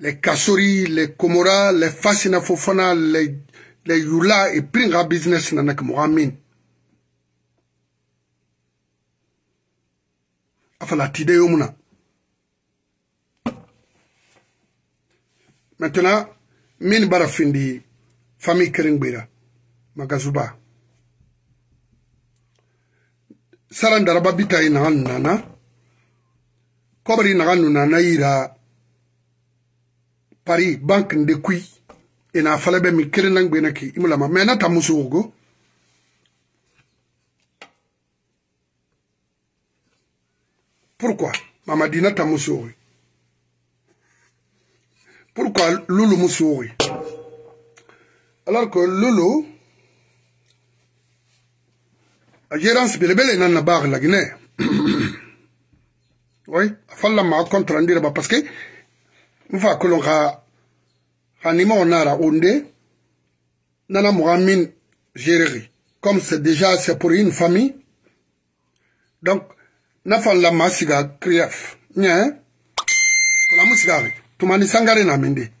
Les Kassori, les Komora, les Fasina Fofana, les, les Yula et Pringa Business n'a Mohamed. afala tide yomuna maintenant min bara findi famille kerengbera magazuba sara daraba bita ye naga nunana kobari naga nunana yira pari banque nde kui ena fala be mi kerenangbena ki imulama me nata musugogo Pourquoi Mamadina moussouri. Pourquoi Loulou Moussouri Alors que Loulou, a gérance Bilebele n'a pas la Guinée. Oui, falla ma contre le parce que mfa kolon Rani anima onara onde nana mugamin gérer comme c'est déjà c'est pour une famille donc ne falila ma siga krief nye kolamu sigari tumani sangare na mende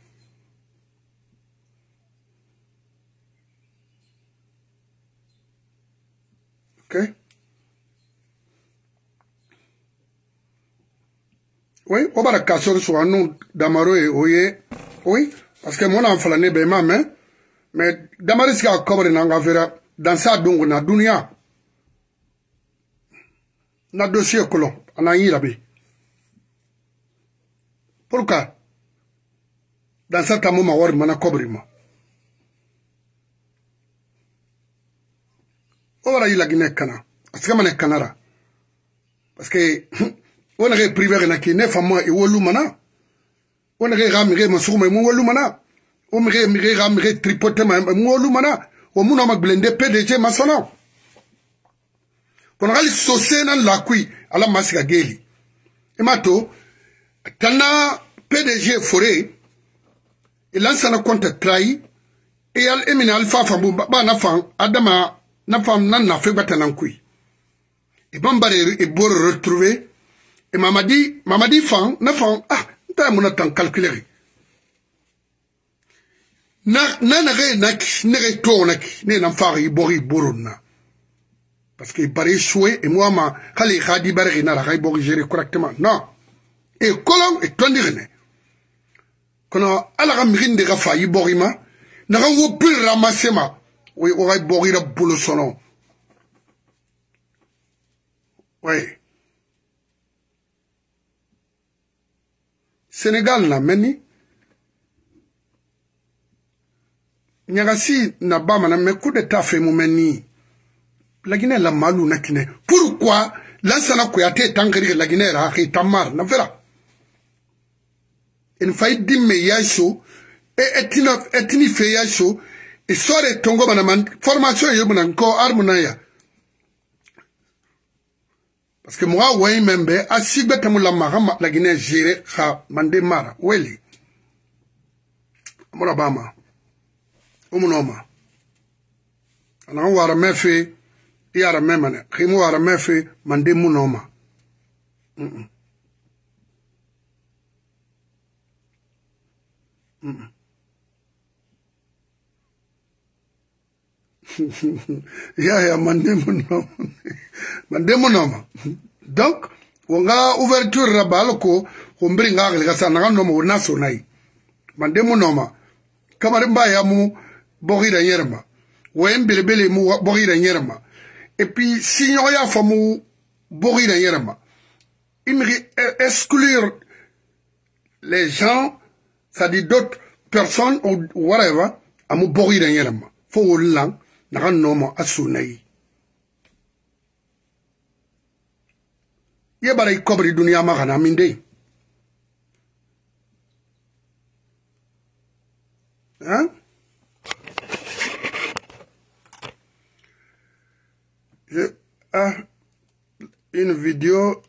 okay oui o bara kasori suga nu damaro ye o ye oui parce que mona falane be ma mɛn mais damari sigi a kɔbɔri na nga fera dansa dongo na duniya na dossier kɔnɔ a n'an y'i labɛn pourquoi dans certain moment wari mana kɔbiri ma o wara y'i laginɛ kana a siga mana kana ra parce que o nege privé kana k'i ne fama i wolu mana o nege ka mige ma sugu ma i mu wolu mana o mige mige ka mige tripote ma i mu wolu mana o mun na ma gbilende pdg ma sɔnna ponakali sose na lakui ala masika geli i m'a to tana pdg fore i lansana kɔnta trayi i e yal i e mina alifa fanbu ba na fam adama na fan na nafe gba tana kui e ban bari i mama di i mamadi mamadi ah, na fam ah ta mun tan calculer na na nage na nage to na ne na fari bori boruna parce que bara e suwe e mo ama hali xa di bare xinara xa i bogi gérer correctement non e kolaw e tondi xene kono ala xa mixinde xa fa i boxima naxa wo pir ramasse ma oxa boxira bolo sono oui sénégal na meni ñagasi na bamana me coup d'état fe mu meni laginɛ la malu na kinɛ pourquoi lansana kuyate tangerige laginɛ ra ke tamar na vera en fay dimme yasho e etina etini fe yasho e sore tongo bana man formation yobu nan ko armuna ya parce que moi way membe asigbe tamu la magama laginɛ gere ha mande mara weli mura bama umunoma anan wara mefe i aramɛ manɛ ximu aramɛ fe mande mu nɔ ma yaya mande mu nɔ mande mu nɔ ma donc wo nga ouverture ra baal ko ko mbiri nga xili ka sa naxa nɔ ma wo na sona yi mande mu nɔ ma kamarin ba ya mu boxira yɛrɛ ma wo yen belebele mu boxira yɛrɛ ma et puis si on bori na yɛrɛ ma i migi exclure les gens ça dit d'autres personnes ou whatever amu bori na Faut ma fo wolu la naga nɔ ma a sonna ye ye bara i kɔbiri duniya ma kana min den hein J'ai une vidéo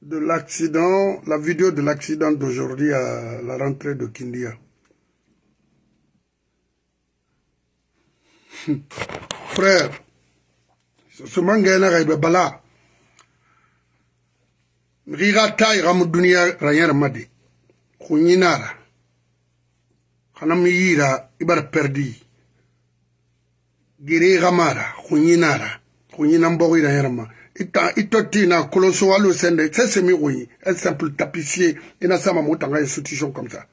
de l'accident, la vidéo de l'accident d'aujourd'hui à la rentrée de Kindia. Frère, ce manga est gaibe bala. Riga tai rayar madi. Kunyinara. Hanam ibar perdi. Giri gamara, kunyinara. go nyina mbogo ina herma ita ito tina koloso wa lo sende se se mi go yi un simple tapissier ina sama motanga institution comme ça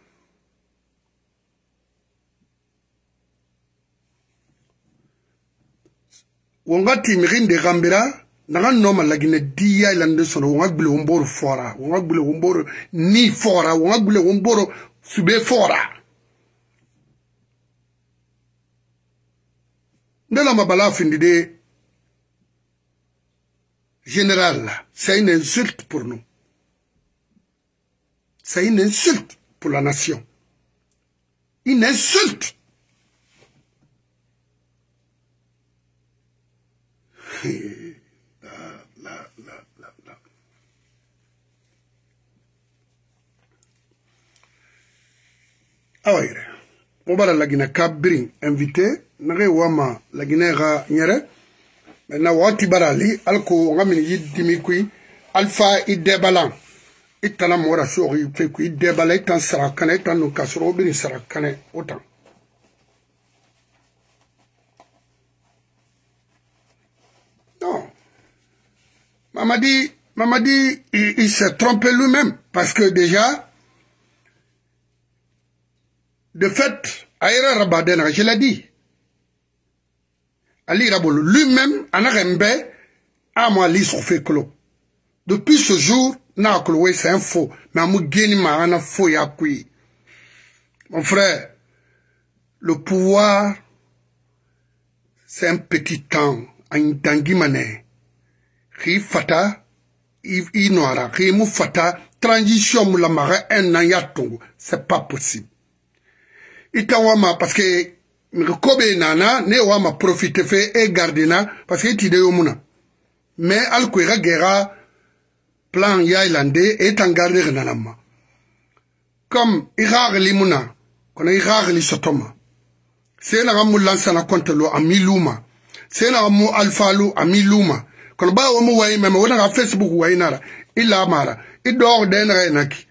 wonga timi gi nde gambira naga noma lagine diya ilande sono wonga gbile womboro fora wonga gbile womboro ni fora wonga gbile womboro sube fora ndela mabala afindi de général, c'est une insulte pour nous. C'est une insulte pour la nation. Une insulte. Là, là, là, Awire, la lagina kabirin invité, on wama la Guinée nyere, maintenant wagati bara li alko nga min yi dimi kui alfa i dɛbala i tana mɔgɔ la sɔgɔ kui i dɛbala i tan sara kanɛ i tan no k'a sɔrɔ o bɛ non mamadi mamadi il, il s'est trompé lui-même parce que déjà de fait Aïra Rabadena, je l'ai dit, Ali Rabolo, lui-même, en à moi li fait clos. Depuis ce jour, na cloué, c'est un faux. Mais amou ma ana faux ya Mon frère, le pouvoir, c'est un petit temps. Angitangimane. Ki fata, i noara, ki mou fata, transition mou la mara en nan C'est pas possible. Itanwama parce que meke ko be nana ne wama profite fe e gardena parceke e tide yo mu na me ali kue ka gɛ ka plan ya e lande e tan garde ge nana ma comme i ka agili mu na kɔnɔ i ka agili sɔtɔ ma see na ka mu lansana kɔntelo a mi lu ma see na ka mu alifalu a mi lu ma kɔnɔ ba wo mu wayi mɛmɛ wo na ka facebook wayi na ra i la ma ra i dɔɔg dɛ na ka e na ki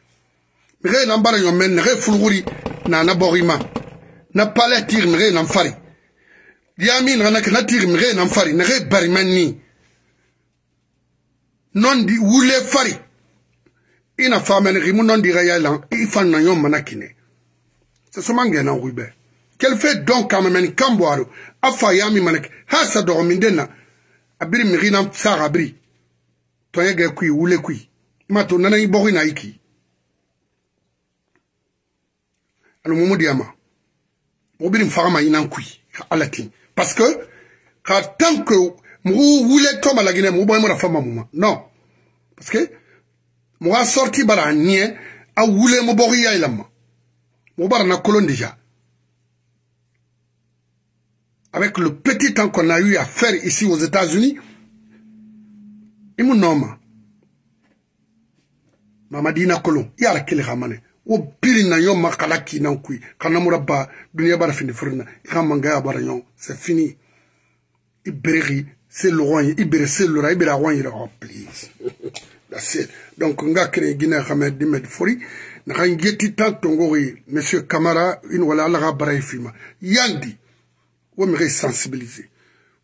meke e na bara yɔ mɛ nege fuluguri nana bɔg i ma Na pale tir mre nan fari. Di amin ranak nan tir mre nan fari. Ne re bari men ni. Non di wule fari. I na far men ghimou non di rayay lan. I fan nan yon manakine. Se soman gen nan wiber. Kel fe don kam men kambwaro. Afa yami manak. Ha sa doromin den nan. Abri mre nan sar abri. Ton yege kwi wule kwi. I matou nanayi borina iki. Alou mou mou di aman. obirin farama inankui kui alati parce que tant que mugu wule to vous mu boy mura fama muma non parce que moi sorti bara nie a wule mu bogi ya ilama mu bara na colon déjà avec le petit temps qu'on a eu à faire ici aux États-Unis ma ma mamadina colon yara kili xamane wo biri na yo makala kinan kui kana mura ba duniya bara fini furna ika manga ya bara yon c'est fini iberi c'est loin iberi c'est lora iberi awon yira oh please that's it donc nga kre gina xame dimed fori na kan yeti tan tongo yi monsieur kamara in wala ala ga bara fima yandi wo mi sensibiliser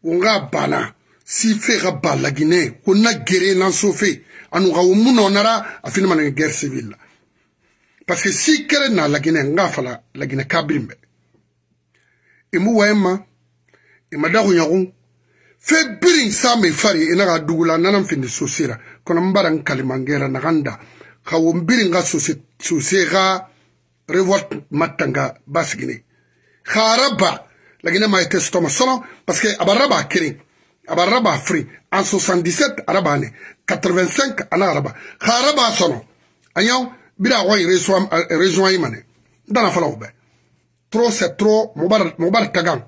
wo nga bana si fe ga bala gine ko na gere nan sofe anu ga wo munonara afini man guerre civile parce que si kelen na laginɛ n k'a fala laginɛ kabirin bɛ i mu waye ma i ma dagu ɲagu fe birin sa mai fari ina ka dugula nanan findi sosera kono n bara n kalimangera naganda ka wo n birin ka sose ka revolt matanga basigine ka araba lagine ma ite sotoma sono parce que aba araba kiri aba araba fri en 77 araba ne 85 ana araba ka araba sono aɲaw bira ko région euh, yi mane dana fala ubɛ trop c'est trop mobar mobar tagan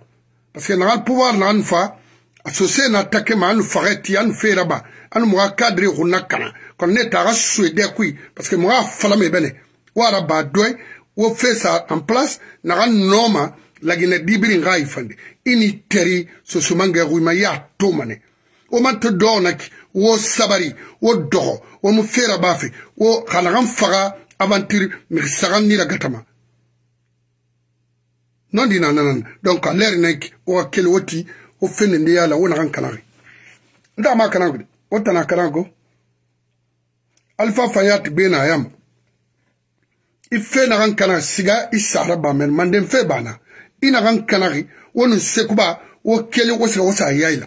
parce que nagal pouvoir na anfa associé na take ma an faxe ti an fera ba an muga cadre hunna kana kon ne taga suede kui parce que muga fala me bene wara ba doy wo fesa en place naga noma lagina dibiri ngai fande ini teri so sumange ruima ya tomane o man to donaki wo sabari wo dɔgɔ wo mu b'a bafe wo halagan faga aventure mi sagan nira gatama nondi na nanan donc ler nek wo kel woti wo fenne ndi yala wo nagan kanari nda ma kanango de wo tana kanango alfa fayat bena yam ife nagan kana siga isara bamen manden fe bana kan kanari nu sekuba wo kele wo siga wo sa yayla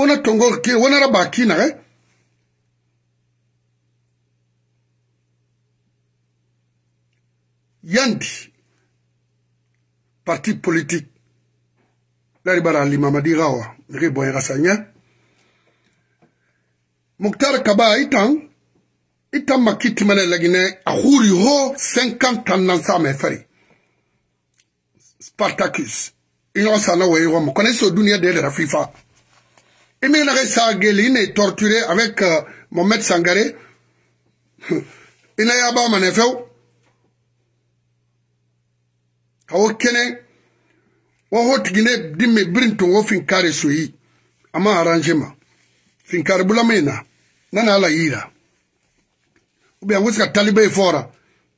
wona tongor kiri wonara ba kinare eh? yandi parti politique lari bara limamadi gawa mege boyega sanya muktar kaba itan itan makiti mane lagine ahuri ho 50 tan nan sa me fari spartacus ino sana weyo mo koneso dunia de la fifa Emile Sargeline est torturé avec euh, Mohamed Sangaré. Il n'y a pas manifesté. Awo kene, brinto wo A nana la ira. Ou bien, vous talibé e fora.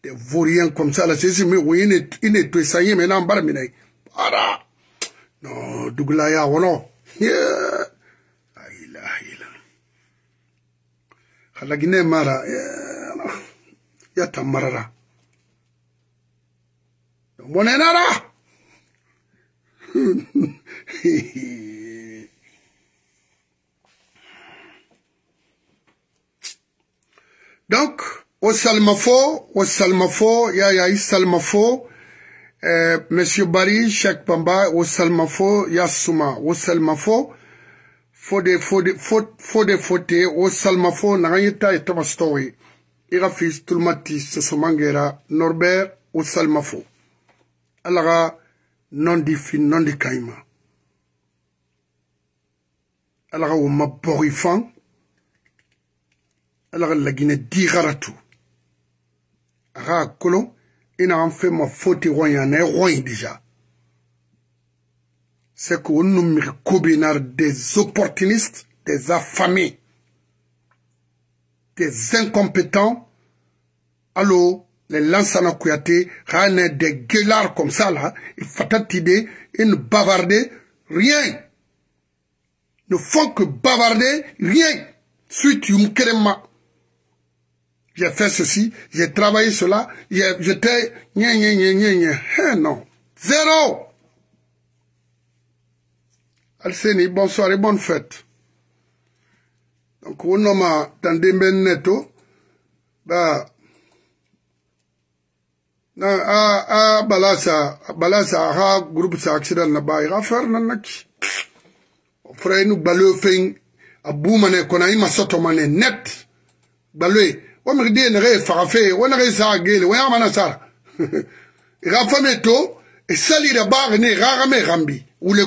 Des vauriens comme ça, là, c'est si, mais oui, il est tout ça, il est Non, Yeah. halagine mara eh, yata marara monenara donc o fo o salmafo yayayi salmafo eh, monsieur bari chek pamba o salmafo yasuma o fo fode fode fode fote o salma fo naganyeta e tabastowe i ga fis tulumati sosomangera norbert o salma fo ala ga nɔndi fin nɔndi kaɲima ala ga woma bɔgi fan ala ga laginɛ di garatu a ga a kolon i nagan fe ma fote gɔɲa na e gɔɲi dija c'est qu'on nous combiner des opportunistes, des affamés, des incompétents. Allô, les ils rien des gueulards comme ça là, ils ils ne bavardent rien. Ils ne font que bavarder rien. Suite Yumkerema. J'ai fait ceci, j'ai travaillé cela, j'étais... Hein, non, zéro Alseni, bonsoir et bonne fête. Donc, on tendu Tandemben netto. Bah, na a a balasa balasa ha groupe sa accident na ba ga na Frère, nous, balou, fin aboumane, ne kona ima soto net on me re a sa gele a mana sara ga fa a sali ne il a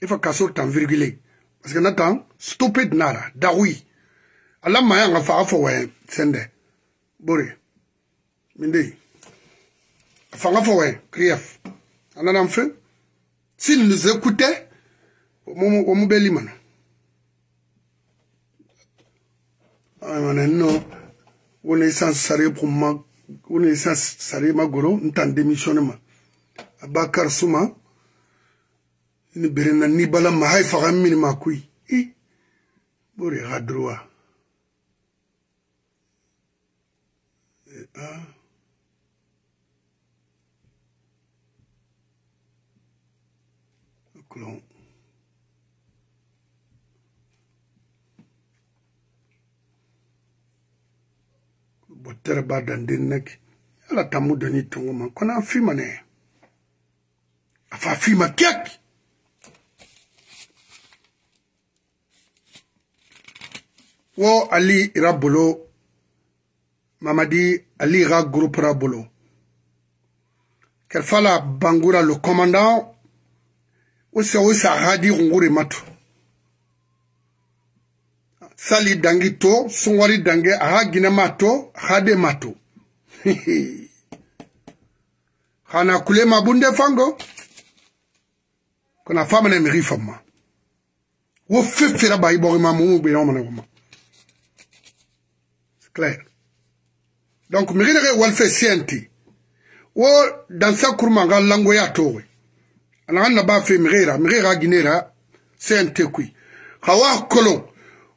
ifa kasoro tan virgule parceke na tan stupid nara dahui ala maya nga fa afo waye sende bore minde afa nga fo waye krief anana mfe s'il nous écoutait omubeli mana ah, mana no wona essence sare pour ma wona essence sare magoro ntan démissionne ma abakar souma ini berena ni bala ma hay faga min ma kui i bore ha droit e ah clon bɔtɛrɛ b'a danden nɛki ala tamu dani tungo ma kɔnɔ a fima nɛ a fa fima kɛki wo ali ira bolo mamadi ali ira groupe ra bolo kerfala bangura lo commandant ose ose ahadi ngure mato sali dangi to sungwari dange aha gina mato hade mato hana kule mabunde fango kona famana miri famma wo fefera bayi bogima mumu bena omana goma clair donc mi walfe dans sa dansa langue langoya on a naba fait ginera sente kui wa kolon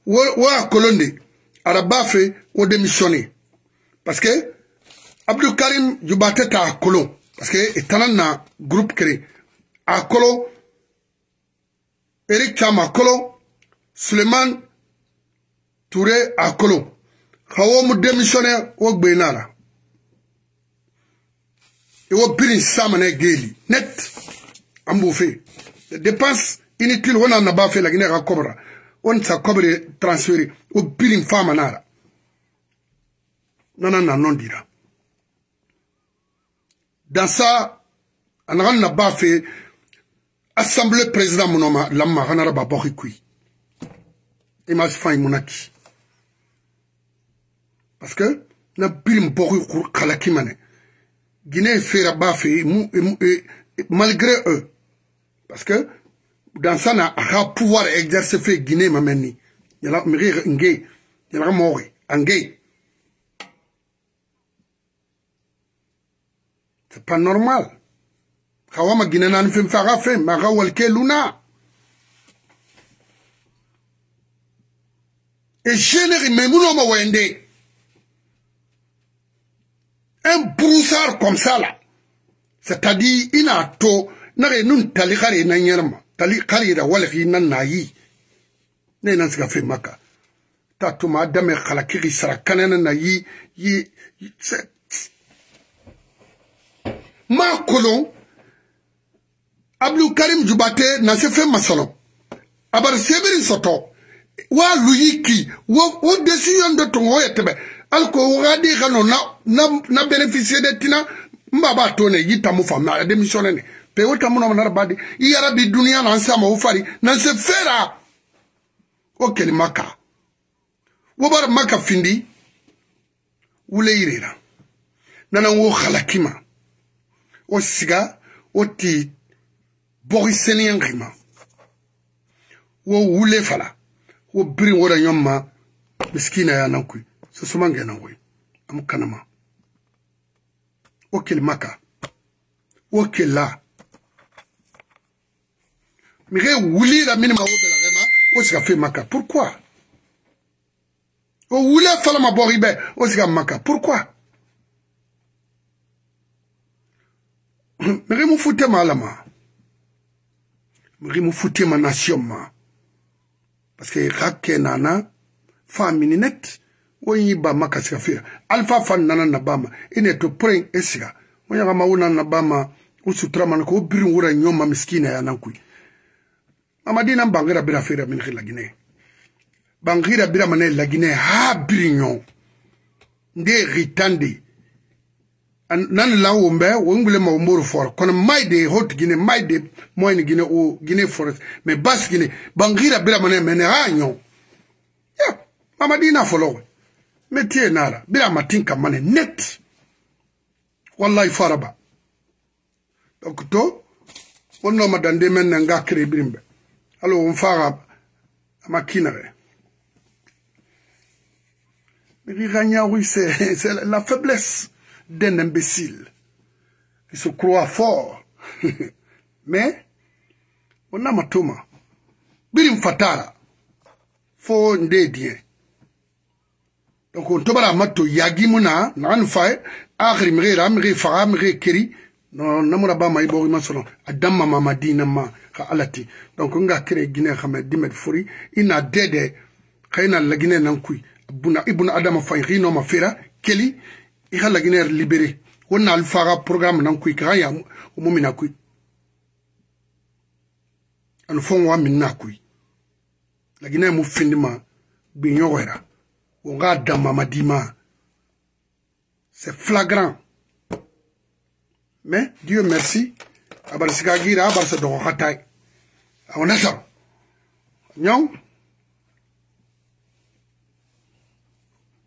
wo a parce que abdou karim jubate a parce que y a un groupe créé. a kolo eric cham a touré a kolo kawo mu demissionnaire wo gbe nara iwo biri samane geli net an b'o fe dépense inutile wo na naba fe lagine ka kobra wo nsa kobre transfere wo biri fama nara nana na non dira dans ça a naga naba fe assemblée président munoma lamma kanara babɔki kui image fan i munaki parce que na biri mbogo kur kala kimane guinée fera ba fe mu malgré eux parce que dans ça na ha pouvoir exercer fe guinée ma menni yala mege nge yala mo nge c'est pas normal kawa ma guinée nan fem faga fem ma ga wal ke luna e jeneri memuno ma wende un broussard comme ça là, c'est-à-dire il a to nare nun tali kare na nyerma tali kare da wala ki nan nayi ne nan suka fi maka ta tuma da mai khalaki ki sarakana na nayi yi ma kolon Abdou karim Djoubate, na se fe masalo abar sebiri soto wa luyiki wo, wo decision do tongo yetebe alko wagadi ka nɔ na na bénéficier de tina n ba b'a to ne i tamu faamu a démissionne ne pe o tamu nama naraba de i yara bi duniya na n sama o fari na n se fera o keli ma ka wo bara ma ka findi wule yirira nana wo halaki ma o siga o ti bɔgi seniyan ki ma wo wule fala wo birin wo da ɲɔn ma miskina ya na kui susuma ngena ngoyi amkanama okeli maka okela mige wuli la mini ma wobela rema o sika fe maka pourquoi o wuli fala ma bori be o sika maka pourquoi mige mu futema alama mige mu futema nation ma parce que ka ke nana fa mini net wo y'i ma ka siga fiya fan nana na bama ine to pren esiga siga wo yagama wo na bama wo sutura ko wo birin wora ɲɔ ma miskina ya nan kui amadina bangira bira fera min lagine bangira bira mane la lagine ha birin ɲɔ nde ritande nan la wombe wongule ma womboro for kon kono mayde hot gine mayde moyne gine o gine forest mais bas gine bangira bira mane mene ha ɲɔ ya mamadina follow metie nara bila matinka mane net wallahi faraba donc to wonnoma dande men nga kere birimbe alo won faga ama kinaɓe Riranyaoui, c'est la faiblesse d'un imbécile. Il se croit fort. Mais, on a matoma. Birim fatara. Fo ndedien. donc on tobara matto yagimuna naxani faye axiri mixe ra mixe faxa mixe keri namura ba mayi boxima sono a damma mama dinama xa alati donc nga kere guine xame dimet fori ina dede xa ina lagine nan kuy buna i buna adama fay xinoma fera keli i xa laginer libéré wo naalu faxa programme nan kuy kaxa ya mumina kuy anu fon wa min na kuy lagine mu findima gbiñoxoyra o ng'a dan mama d'i ma c'est flagrant mais dieu merci a bari sika gira a bari sa dogo ka tai awo ah, na saro ñow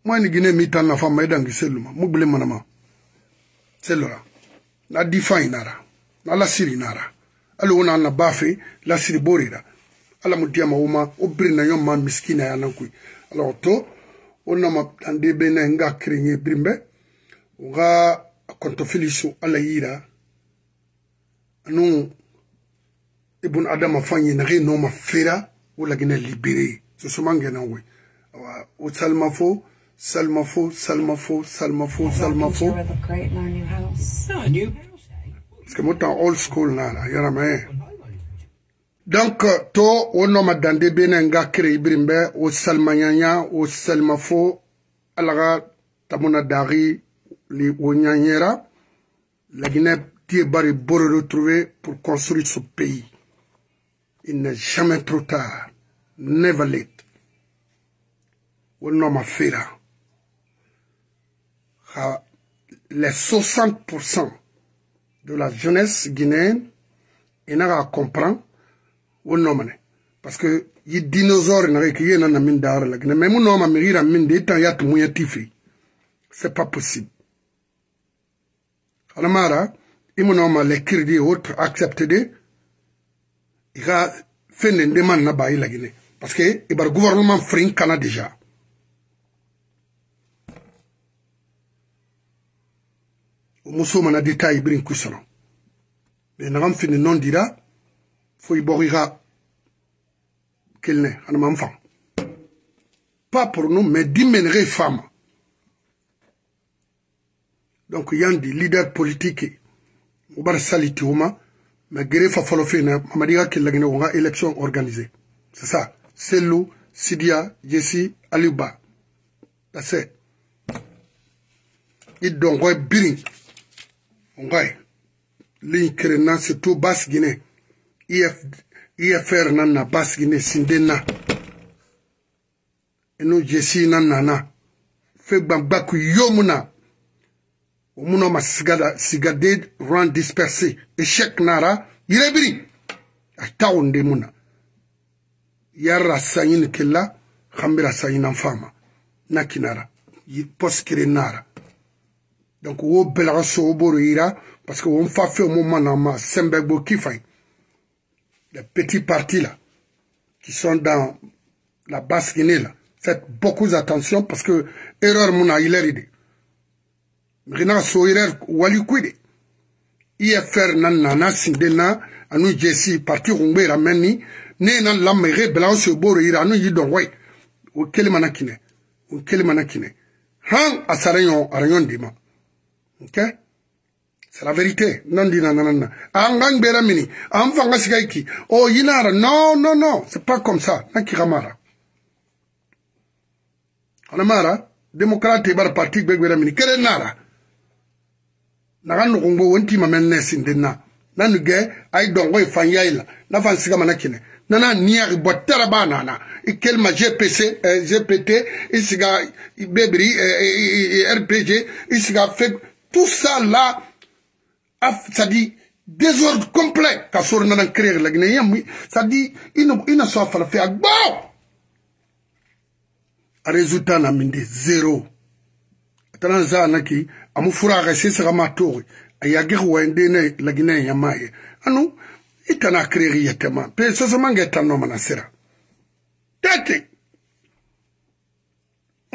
moi ni guinée mi tan nafa ma i dangi selluma mu gbele manama sellora na di fa i nara na lasiri i nara ali wo na na ba fe lasiri borira ala mu diyama woma wo birina ɲɔ ma miskina ya nan koyi ala wo to wonnama ande be nayi nga kerenye birimbe nga konto filisu ala yira anu ibun adama fanye nage noma fera wolagina libere sosomangena we awa wo salma fo salma fo salma fo salma fo salma fo ah, parce que mo tan old school nala yaramaye donc to wo noma dande bene nga kere ibirin bɛ wo salimaɲaɲa wo salima fo ala ka tamuna daari li wo ɲaɲɛra laginɛ dieu bari bore retrouver pour construire ce pays il n'est jamais trop tard never late wo noma fera ha les 60 de la jeunesse guinéenne ina ka comprendre wonnomane parce que yi dinosaure naga ki yena na min dara lakini mais mu noma mi gira min de itan yatu mu ya tifi c'est pas possible alamara imu noma le kirdi autre accepté de iga fende nde man na bayi lagine parce que ibar gouvernement frin kana déjà o muso mana detail birin kusono mais nagam fini non dira foi borira kelne ana mam pas pour nous mais dimenere femme donc il y a des leaders politiques huma mais gere mais folo fena mamadi ga élection organisée c'est ça C'est Lou, sidia jesi aliba that's it idongoy On ngoy ligne L'incrément, c'est tout basse guinée if ifr nan na basigine sinden na eno jesi nan nana fe gbagbaku yo mu na o mu na ma sigada sigade ran disperse échec nara yirebiri atawo nde mu na yarra sayini kella hambira sayinan fama na kinara poskire nara donc wo belaga sowo boro yira parce que won fa fe mu mana ma sembegbo kifay les petits partis là, qui sont dans la basse Guinée là, faites beaucoup attention parce que erreur muna ridé. Rina so erreur wali kouide. IFR nan nana sinde nan, anu jesi parti rumbe rameni ne nan lamere bela se boro ira anu yido wai. O kele kine. O kele kine. Han asarayon arayon dima. Okay? C'est la vérité. non non. nanana. Angang ah, beramini. en ah, sigaiki. Oh, yinara. Non, non, non. C'est pas comme ça. Nakiramara. Anamara. Démocrate bar parti beramini. est nara. Nagano kongo wenti mamenne sindena. Nanu ge, ay dongo ifanya e, ila. Nafan sigama nakine. nana niari bɔtɛra et nana quel ma gpc eh, gpt et siga bebiri eh, rpg siga fe tout ça là c'est-à-dire ah, désordre complet qu'a sori nana créer la guinée yam c'est-à-dire ina ina so fala fe agbo résultat na minde zéro tanan za na ki amu fura ga se sa a tori aya ge wa inde ne la guinée yam mai anu itana créer yetema pe sa sa manga tanno mana sera tete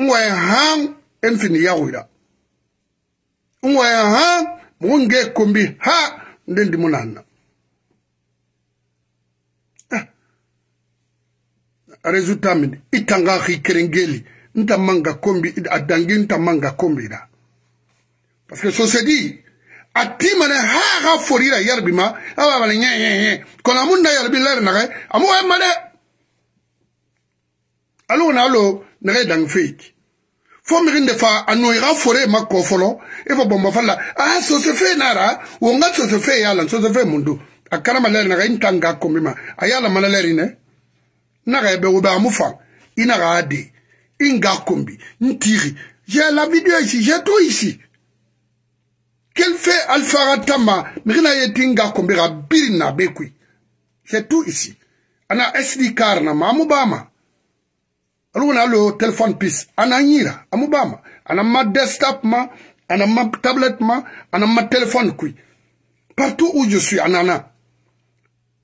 ngwe hang enfini yawira ngwe hang mukungekombi ha nde ndimunana ah. resultat mine itanga hikerengeli ntamanga kombi adangi ntamanga kombira parce que so se dit atimane haha forira yarbima nye nye kona munda yarbi lere nage amuwemade alugona alo nage dangi feiki fo mixin de fa a no i xa fore ma ko folo i e fa bomba falla a sosefe nara wo nga sosefe ye a lan sosefe mundu a karama lɛri naga i ntan ga komi ma a ye a lamana lɛri nɛ naga ebe wo be a mu fa i naga a de i nga kombi n tiri j'ai la vidéo ici j'ai tout ici quel fait alfaga tama mixina ye ti nga kombi xa biri na be kui j'ai tout ici ana sd car na maamu bama lo telephone piece ananyira amubama ma desktop ma ma tablette ma ma téléphone kui partout où je suis anana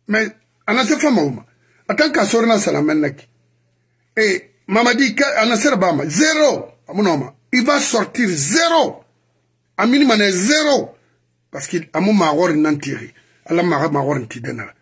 mais anase fama uma atanka sorina salamen naki et mamadi anasera bama zéro amunoma il va sortir zéro est zéro parce qu'il amu magori nantiri ala maga magori ntidena